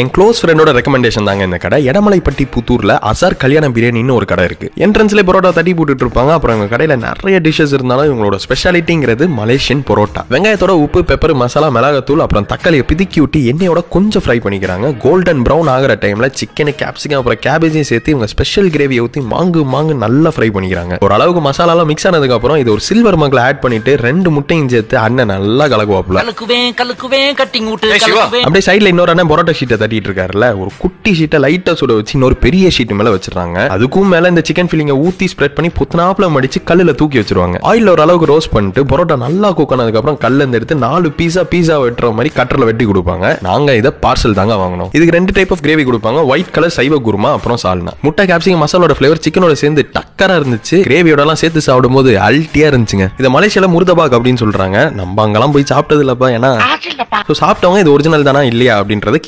என் close ஃப்ரெண்டோட recommendation தாங்க இந்த கடை இடமலைப்பட்டி புத்தூரில் அசார் கல்யாண பிரியாணின்னு ஒரு கடை இருக்குது என்ட்ரன்ஸில் பரோட்டா தட்டி போட்டுட்டு இருப்பாங்க அப்புறம் எங்கள் கடையில் நிறைய டிஷ்ஷஸ் இருந்தாலும் இவங்களோட ஸ்பெஷாலிட்டிங்கிறது மலேசியன் பரோட்டா வெங்காயத்தோட உப்பு பெப்பர் மசாலா மிளகாத்தூள் அப்புறம் தக்காளியை பிதுக்கி விட்டு எண்ணெயோட கொஞ்சம் ஃப்ரை பண்ணிக்கிறாங்க கோல்டன் ப்ரௌன் ஆகிற டைமில் சிக்கனு கேப்சிகம் அப்புறம் கேபேஜையும் சேர்த்து இவங்க ஸ்பெஷல் கிரேவியை ஊற்றி மாங்கு மாங்கு நல்லா ஃப்ரை பண்ணிக்கிறாங்க ஒரு அளவுக்கு மசாலாலாம் மிக்ஸ் ஆனதுக்கு அப்புறம் இது ஒரு சில்வர் மக்கள் ஆட் பண்ணிட்டு ரெண்டு முட்டையும் சேர்த்து அண்ணன் நல்லா கலக்குவாப்ல அப்படியே சைடில் இன்னொரு அண்ணன் பரோட்டா ஷீட்டை தட்டிட்டு இருக்காருல்ல ஒரு குட்டி ஷீட்டை லைட்டாக சுட வச்சு இன்னொரு பெரிய ஷீட் மேலே வச்சிடறாங்க அதுக்கும் மேலே இந்த சிக்கன் ஃபில்லிங்கை ஊற்றி ஸ்ப்ரெட் பண்ணி புத்தனாப்பில் மடிச்சு கல்லில் தூக்கி வச்சிருவாங்க ஆயில் ஒரு அளவுக்கு ரோஸ்ட் பண்ணிட்டு பரோட்டா நல்லா குக் ஆனதுக்கப்புறம் கல்லில் எடுத்து நாலு பீஸா பீஸா வெட்டுற மாதிரி கட்டரில் வெட்டி கொடுப்பாங்க நாங்கள் இதை பார்சல் தாங்க வாங்கினோம் இதுக்கு ரெண்டு டைப் ஆஃப் கிரேவி கொடுப்பாங்க ஒயிட் கலர் சைவ குருமா அப்புறம் சால்னா முட்டை கேப்சிகம் மசாலோட ஃபிளேவர் சிக்கனோட சேர்ந்து டக்கராக இருந்துச்சு கிரேவியோடலாம் சேர்த்து சாப்பிடும்போது அல்ட்டியாக இருந்துச்சுங்க இதை மலேசியால முருதபாக் அப்படின்னு சொல்கிறாங்க நம்ம அங்கெல்லாம் போய் சாப்பிட்டது இல்லப்பா ஏன்னா சாப்பிட்டவங்க இது ஒரிஜினல் தானா இல்லையா அப்படின்றது